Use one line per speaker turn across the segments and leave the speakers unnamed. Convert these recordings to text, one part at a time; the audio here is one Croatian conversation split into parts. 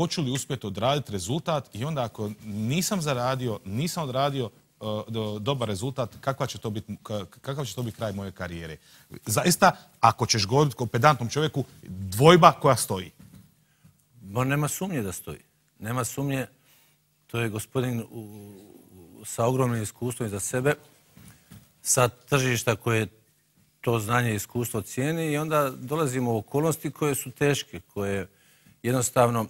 hoću li uspjeti odraditi rezultat i onda ako nisam zaradio, nisam odradio e, dobar rezultat, će to kakav će to biti kraj moje karijere. Zaista, ako ćeš govoriti o pedantnom čovjeku, dvojba koja stoji. nema sumnje da stoji. Nema sumnje, to je gospodin sa ogromnim iskustvom iza sebe, sa tržišta koje to znanje i iskustvo cijeni i onda dolazimo u okolnosti koje su teške, koje jednostavno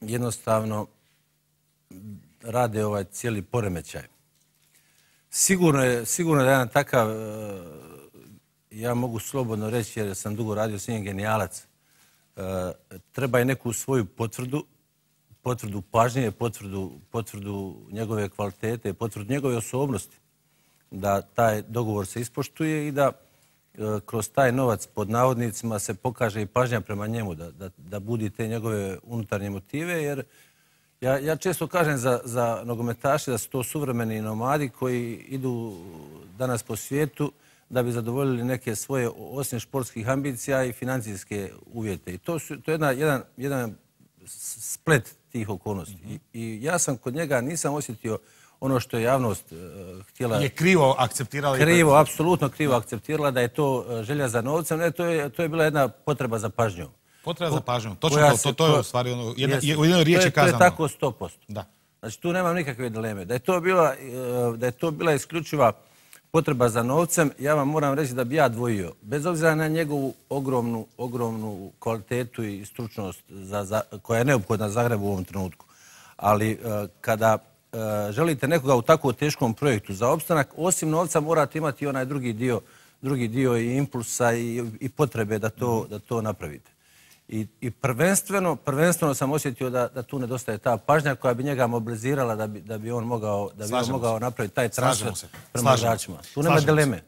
jednostavno rade ovaj cijeli poremećaj. Sigurno je, sigurno je jedan takav, e, ja mogu slobodno reći jer sam dugo radio s njim genijalac, e, treba i neku svoju potvrdu, potvrdu pažnje, potvrdu, potvrdu njegove kvalitete, potvrdu njegove osobnosti da taj dogovor se ispoštuje i da E, kroz taj novac pod navodnicima se pokaže i pažnja prema njemu, da, budi te njegove unutarnje motive, jer ja, često kažem za, za nogometaše da su to suvremeni nomadi koji idu danas po svijetu da bi zadovoljili neke svoje, osim športskih ambicija i financijske uvjete. I to, je jedan, splet tih okolnosti. Mhm. I ja sam kod njega nisam osjetio ono što je javnost e, htjela... Je krivo akceptirala? Krivo, apsolutno krivo akceptirala da je to e, želja za novcem. Ne, to je, to je bila jedna potreba za pažnjom. Potreba za pažnjom. Točno, to, to, je u stvari ono, u jednoj riječi kazano. To je tako 100%. Da. Znači, tu nemam nikakve dileme. Da je to bila, e, da je to bila isključiva potreba za novcem, ja vam moram reći da bi ja dvojio. Bez obzira na njegovu ogromnu, ogromnu kvalitetu i stručnost koja je neophodna Zagrebu u ovom trenutku. Ali e, kada E, želite nekoga u tako teškom projektu za opstanak, osim novca morate imati onaj drugi dio, drugi dio i impulsa i, i potrebe da to, da to napravite. I, i prvenstveno, prvenstveno sam osjetio da, da tu nedostaje ta pažnja koja bi njega mobilizirala da bi, da bi on mogao, da bi on mogao napraviti taj transfer prema Tu nema dileme.